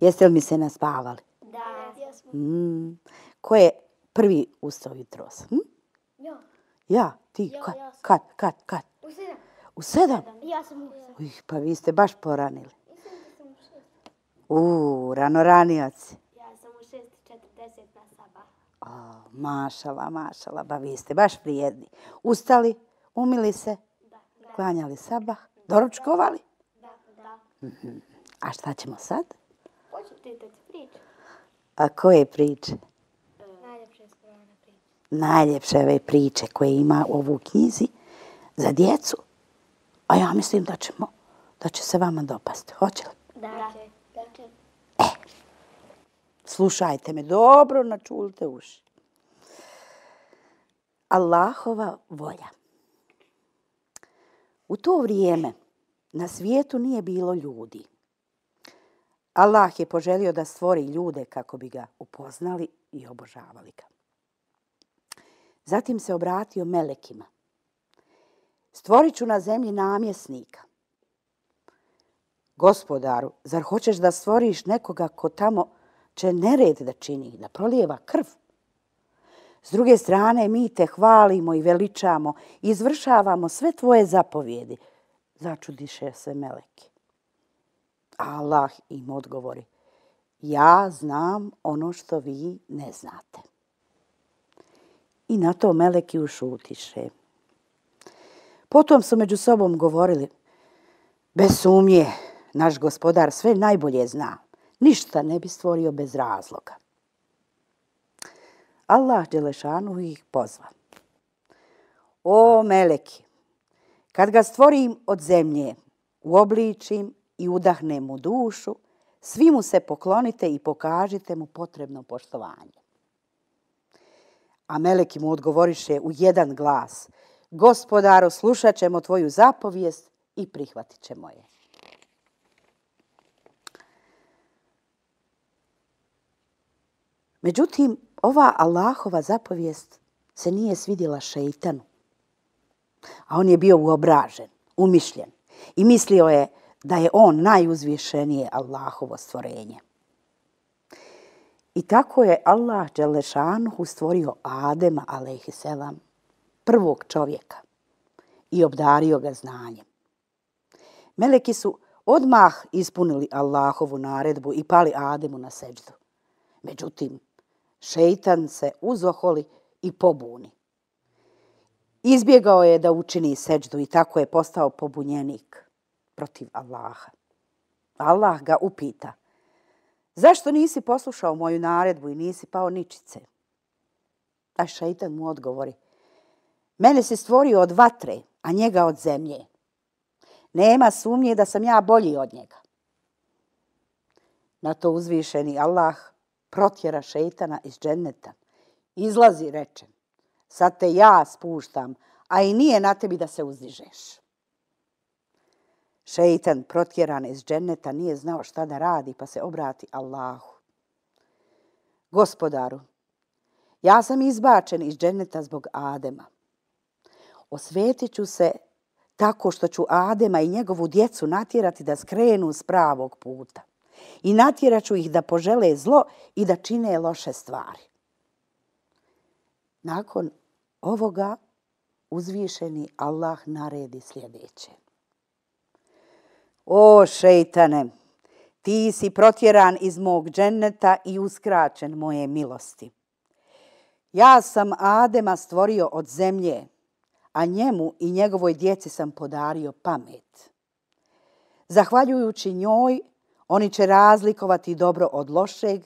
Jeste li mi se naspavali? Da. Mm. Ko je prvi ustao jutro sam? Hm? Ja. Ja? Ti? Ja, kad? Ja kad? Kad? Kad? U sedam. U sedam? Ja sam u sedam. Uj, pa vi ste baš poranili. Uuu, rano ranioci. Ja sam u 6.40 na saba. O, mašala, mašala, ba vi ste baš prijedni. Ustali, umili se, da, da. klanjali sabah doručkovali? Da. A šta ćemo sad? Hoću pitati priče. A koje priče? Najljepše ove priče koje ima u ovu knjizi za djecu. A ja mislim da, ćemo, da će se vama dopasti. Hoće li? Da. da. E, slušajte me dobro, načulite uši. Allahova volja. U to vrijeme, na svijetu nije bilo ljudi. Allah je poželio da stvori ljude kako bi ga upoznali i obožavali ga. Zatim se obratio melekima. Stvorit ću na zemlji namjesnika. Gospodaru, zar hoćeš da stvoriš nekoga ko tamo će nered da čini, da prolijeva krv? S druge strane, mi te hvalimo i veličamo, izvršavamo sve tvoje zapovjedi, začudiše se Meleki. Allah im odgovori, ja znam ono što vi ne znate. I na to Meleki ušutiše. Potom su među sobom govorili, bez sumnje, naš gospodar sve najbolje zna. Ništa ne bi stvorio bez razloga. Allah Đelešanu ih pozva. O Meleki, Kad ga stvorim od zemlje, uobličim i udahnem mu dušu, svi mu se poklonite i pokažite mu potrebno poštovanje. A Meleki mu odgovoriše u jedan glas, gospodaro, slušat ćemo tvoju zapovijest i prihvatit ćemo je. Međutim, ova Allahova zapovijest se nije svidjela šeitanu. A on je bio uobražen, umišljen i mislio je da je on najuzvišenije Allahovo stvorenje. I tako je Allah Đelešanuhu stvorio Adema, alaihisselam, prvog čovjeka i obdario ga znanjem. Meleki su odmah ispunili Allahovu naredbu i pali Ademu na seđdu. Međutim, šeitan se uzoholi i pobuni. Izbjegao je da učini seđdu i tako je postao pobunjenik protiv Allaha. Allah ga upita, zašto nisi poslušao moju naredbu i nisi pao ničice? A šajtan mu odgovori, mene si stvorio od vatre, a njega od zemlje. Nema sumnje da sam ja bolji od njega. Na to uzvišeni Allah protjera šeitana iz dženneta. Izlazi, reče, sad te ja spuštam, a i nije na tebi da se uzdižeš. Šeitan, protjeran iz dženeta, nije znao šta da radi, pa se obrati Allahu. Gospodaru, ja sam izbačen iz dženeta zbog Adema. Osvetit ću se tako što ću Adema i njegovu djecu natjerati da skrenu s pravog puta. I natjerat ću ih da požele zlo i da čine loše stvari. Nakon ovoga uzvišeni Allah naredi sljedeće. O šeitane, ti si protjeran iz mog dženneta i uskraćen moje milosti. Ja sam Adema stvorio od zemlje, a njemu i njegovoj djeci sam podario pamet. Zahvaljujući njoj, oni će razlikovati dobro od lošeg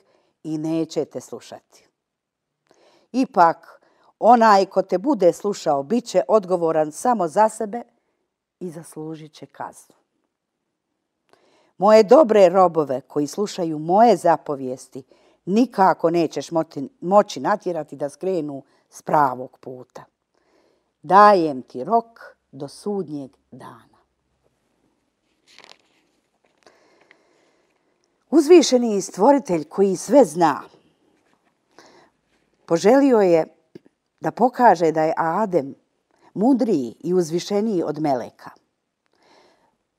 i neće te slušati. Ipak, onaj ko te bude slušao bit će odgovoran samo za sebe i zaslužit će kaznu. Moje dobre robove koji slušaju moje zapovijesti nikako nećeš moći natjerati da skrenu s pravog puta. Dajem ti rok do sudnjeg dana. Uzvišeni stvoritelj koji sve zna, poželio je da pokaže da je Adem mudriji i uzvišeniji od Meleka.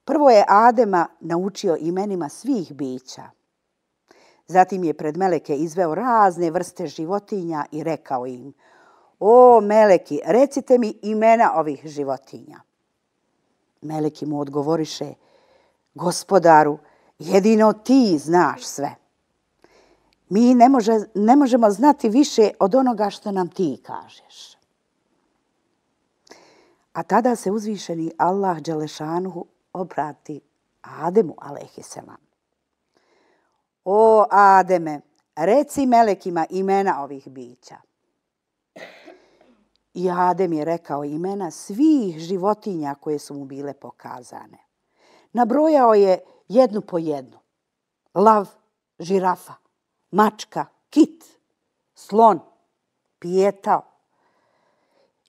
Prvo je Adema naučio imenima svih bića. Zatim je pred Meleke izveo razne vrste životinja i rekao im O Meleki, recite mi imena ovih životinja. Meleki mu odgovoriše Gospodaru, jedino ti znaš sve. Mi ne možemo znati više od onoga što nam ti kažeš. A tada se uzvišeni Allah Đelešanuhu obrati Ademu, alehiselam. O Ademe, reci melekima imena ovih bića. I Adem je rekao imena svih životinja koje su mu bile pokazane. Nabrojao je jednu po jednu. Lav, žirafa, žirafa mačka, kit, slon, pijetao.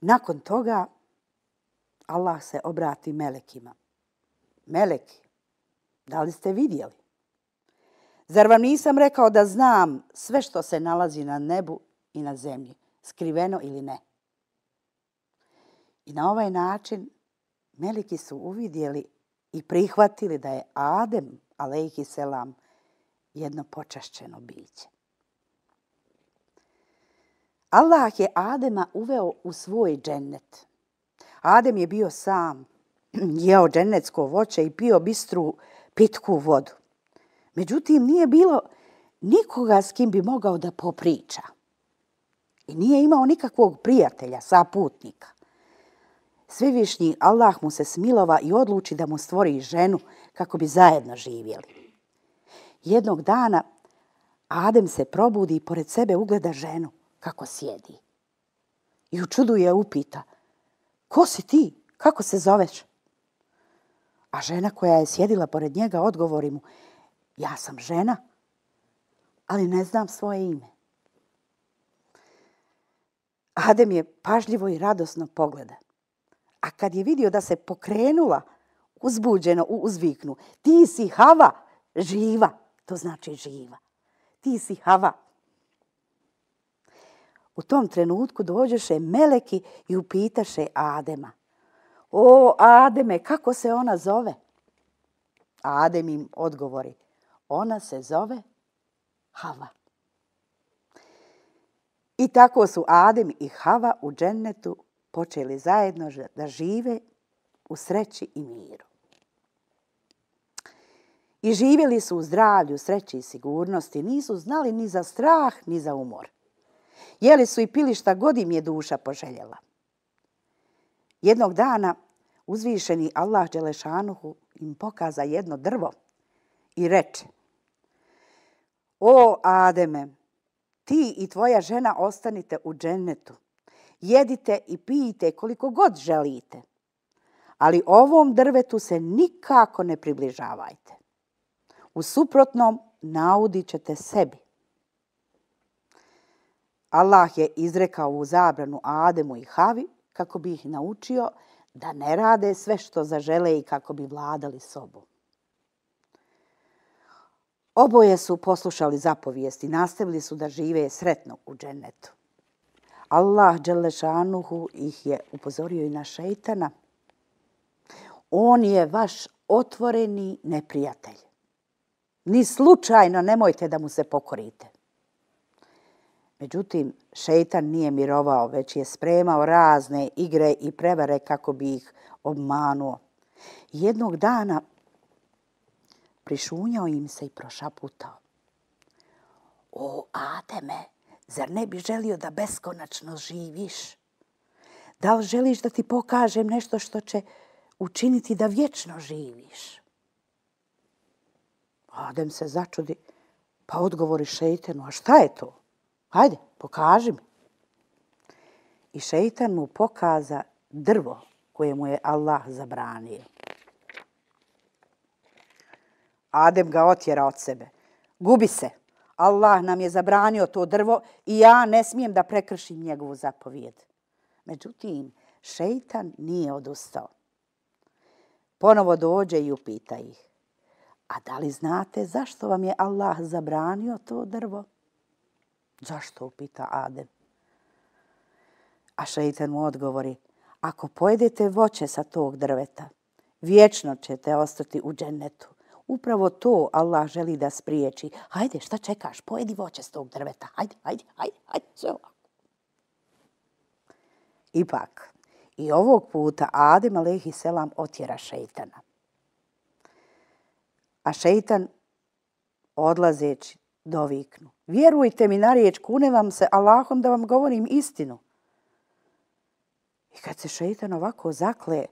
Nakon toga Allah se obrati melekima. Meleki, da li ste vidjeli? Zar vam nisam rekao da znam sve što se nalazi na nebu i na zemlji, skriveno ili ne? I na ovaj način meliki su uvidjeli i prihvatili da je Adem, alejhi selam, jedno počašćeno biće. Allah je Adema uveo u svoj džennet. Adem je bio sam, jeo džennetsko voće i pio bistru pitku vodu. Međutim, nije bilo nikoga s kim bi mogao da popriča. I nije imao nikakvog prijatelja, saputnika. Svevišnji Allah mu se smilova i odluči da mu stvori ženu kako bi zajedno živjeli. Jednog dana Adem se probudi i pored sebe ugleda ženu kako sjedi. I u čudu je upita, ko si ti? Kako se zoveš? A žena koja je sjedila pored njega odgovori mu, ja sam žena, ali ne znam svoje ime. Adem je pažljivo i radosno pogleda. A kad je vidio da se pokrenula, uzbuđeno uzviknu, ti si Hava, živa to znači živa. Ti si Hava. U tom trenutku dođeše Meleki i upitaše Adema. O, Ademe, kako se ona zove? Adem im odgovori. Ona se zove Hava. I tako su Adem i Hava u džennetu počeli zajedno da žive u sreći i miru i živjeli su u zdravlju, sreći i sigurnosti, nisu znali ni za strah, ni za umor. Jeli su i pili šta god im je duša poželjela. Jednog dana uzvišeni Allah Đelešanuhu im pokaza jedno drvo i reče O Ademe, ti i tvoja žena ostanite u džennetu. Jedite i pijite koliko god želite, ali ovom drvetu se nikako ne približavajte. U suprotnom, naudit ćete sebi. Allah je izrekao u zabranu Ademu i Havi kako bi ih naučio da ne rade sve što zažele i kako bi vladali sobom. Oboje su poslušali zapovijest i nastavili su da žive sretno u džennetu. Allah Đelešanuhu ih je upozorio i na šeitana. On je vaš otvoreni neprijatelj ni slučajno nemojte da mu se pokorite. Međutim, šeitan nije mirovao, već je spremao razne igre i prevare kako bi ih obmanuo. Jednog dana prišunjao im se i prošaputao. O, Ademe, zar ne bi želio da beskonačno živiš? Da li želiš da ti pokažem nešto što će učiniti da vječno živiš? Adem se začudi, pa odgovori šeitanu, a šta je to? Hajde, pokaži mi. I šeitan mu pokaza drvo koje mu je Allah zabranio. Adem ga otjera od sebe. Gubi se. Allah nam je zabranio to drvo i ja ne smijem da prekršim njegovu zapovijed. Međutim, šeitan nije odustao. Ponovo dođe i upita ih. A da li znate zašto vam je Allah zabranio to drvo? Zašto, upita Adem. A šeitan mu odgovori, ako pojedete voće sa tog drveta, vječno ćete ostati u džennetu. Upravo to Allah želi da spriječi. Hajde, šta čekaš? Pojedi voće s tog drveta. Hajde, hajde, hajde, hajde, sve ovako. Ipak, i ovog puta Adem Aleyhi Selam otjera šeitana a šeitan odlazeći doviknu. Vjerujte mi na riječ, kune vam se Allahom da vam govorim istinu. I kad se šeitan ovako zakle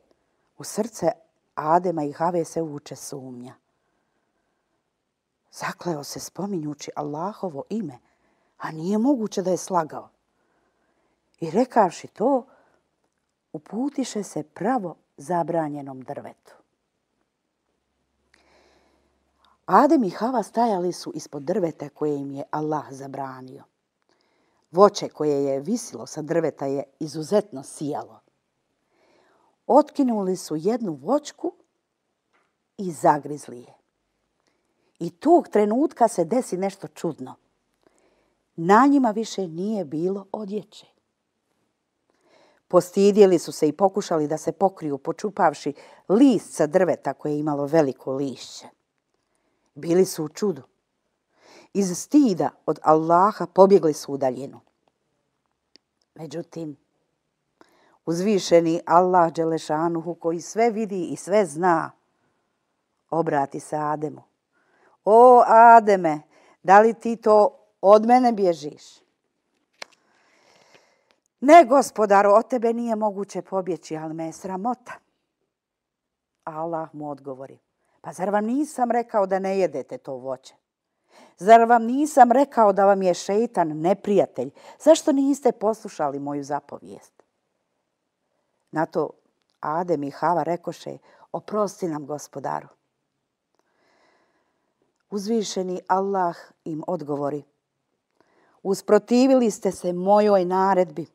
u srce Adema i Have se uče sumnja. Zakleo se spominjući Allahovo ime, a nije moguće da je slagao. I rekavši to, uputiše se pravo zabranjenom drvetu. Adem i Hava stajali su ispod drveta koje im je Allah zabranio. Voće koje je visilo sa drveta je izuzetno sijalo. Otkinuli su jednu vočku i zagrizli je. I tog trenutka se desi nešto čudno. Na njima više nije bilo odjeće. Postidjeli su se i pokušali da se pokriju počupavši list sa drveta koje je imalo veliko lišće bili su u čudu. Iz stida od Allaha pobjegli su u daljinu. Međutim, uzvišeni Allah Đelešanuhu koji sve vidi i sve zna, obrati se Ademu. O Ademe, da li ti to od mene bježiš? Ne, gospodaru, od tebe nije moguće pobjeći, ali me je sramota. Allah mu odgovori. Pa zar vam nisam rekao da ne jedete to voće? Zar vam nisam rekao da vam je šeitan neprijatelj? Zašto niste poslušali moju zapovijest? Na to Adem i Hava rekoše, oprosti nam gospodaru. Uzvišeni Allah im odgovori, usprotivili ste se mojoj naredbi.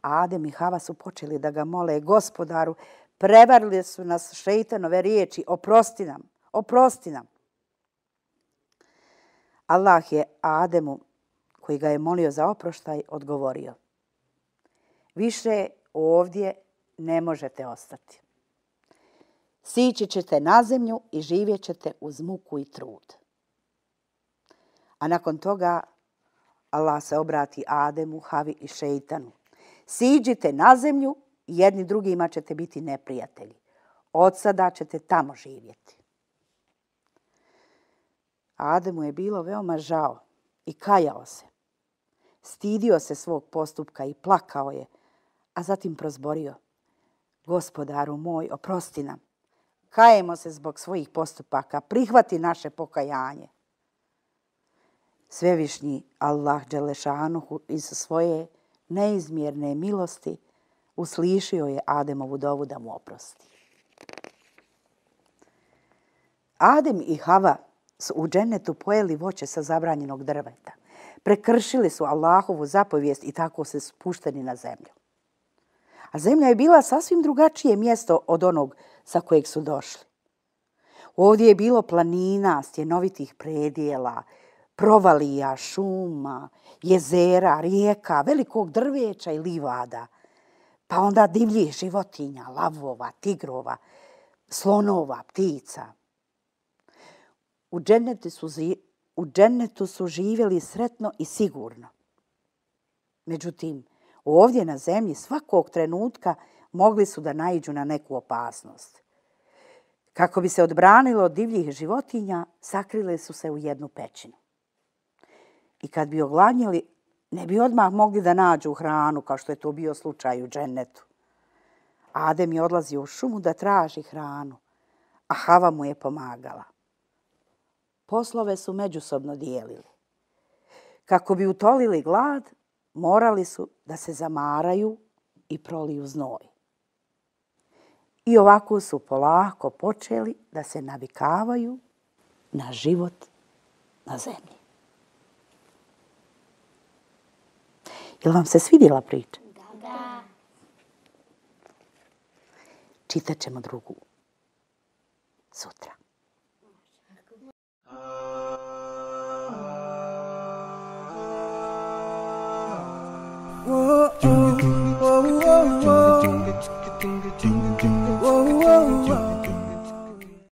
Adem i Hava su počeli da ga mole, gospodaru, prevarili su nas šeitanove riječi, oprosti nam, oprosti nam. Allah je Ademu, koji ga je molio za oproštaj, odgovorio. Više ovdje ne možete ostati. Sići ćete na zemlju i živjet ćete uz muku i trud. A nakon toga Allah se obrati Ademu, Havi i Šeitanu. Siđite na zemlju jedni drugima ćete biti neprijatelji. Od sada ćete tamo živjeti. Ademu je bilo veoma žao i kajao se. Stidio se svog postupka i plakao je, a zatim prozborio. Gospodaru moj, oprosti nam. Kajemo se zbog svojih postupaka. Prihvati naše pokajanje. Svevišnji Allah Đelešanuhu iz svoje neizmjerne milosti uslišio je Ademovu dovu da mu oprosti. Adem i Hava su u dženetu pojeli voće sa zabranjenog drveta. Prekršili su Allahovu zapovijest i tako se spušteni na zemlju. A zemlja je bila sasvim drugačije mjesto od onog sa kojeg su došli. Ovdje je bilo planina, stjenovitih predijela, provalija, šuma, jezera, rijeka, velikog drveća i livada – pa onda divljih životinja, lavova, tigrova, slonova, ptica. U džennetu su, u džennetu su živjeli sretno i sigurno. Međutim, ovdje na zemlji svakog trenutka mogli su da naiđu na neku opasnost. Kako bi se odbranilo od divljih životinja, sakrile su se u jednu pećinu. I kad bi oglanjali ne bi odmah mogli da nađu hranu, kao što je to bio slučaj u džennetu. Adem je odlazio u šumu da traži hranu, a Hava mu je pomagala. Poslove su međusobno dijelili. Kako bi utolili glad, morali su da se zamaraju i proliju znoj. I ovako su polako počeli da se navikavaju na život na zemlji. Jel vám se svidjela priča? Da. da. Čitat ćemo drugu sutra. oh, oh, oh, oh, oh, oh, oh